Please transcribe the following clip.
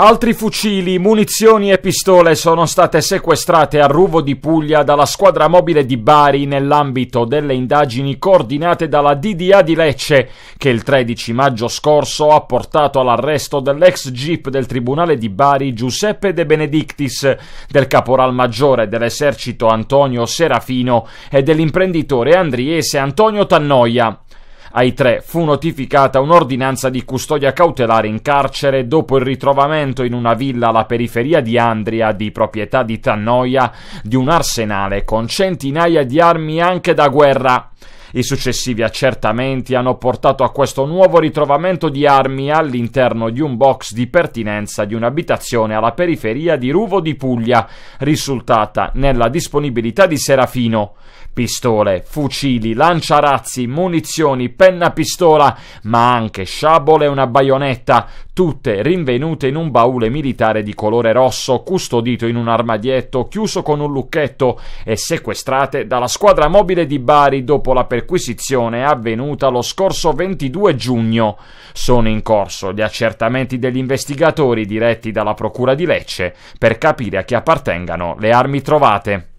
Altri fucili, munizioni e pistole sono state sequestrate a Ruvo di Puglia dalla squadra mobile di Bari nell'ambito delle indagini coordinate dalla DDA di Lecce, che il 13 maggio scorso ha portato all'arresto dell'ex jeep del Tribunale di Bari Giuseppe De Benedictis, del caporal maggiore dell'esercito Antonio Serafino e dell'imprenditore andriese Antonio Tannoia. Ai tre fu notificata un'ordinanza di custodia cautelare in carcere dopo il ritrovamento in una villa alla periferia di Andria di proprietà di Tannoia di un arsenale con centinaia di armi anche da guerra. I successivi accertamenti hanno portato a questo nuovo ritrovamento di armi all'interno di un box di pertinenza di un'abitazione alla periferia di Ruvo di Puglia, risultata nella disponibilità di Serafino. Pistole, fucili, lanciarazzi, munizioni, penna pistola, ma anche sciabole e una baionetta, tutte rinvenute in un baule militare di colore rosso, custodito in un armadietto chiuso con un lucchetto e sequestrate dalla squadra mobile di Bari dopo la perquisizione perquisizione avvenuta lo scorso 22 giugno. Sono in corso gli accertamenti degli investigatori diretti dalla Procura di Lecce per capire a chi appartengano le armi trovate.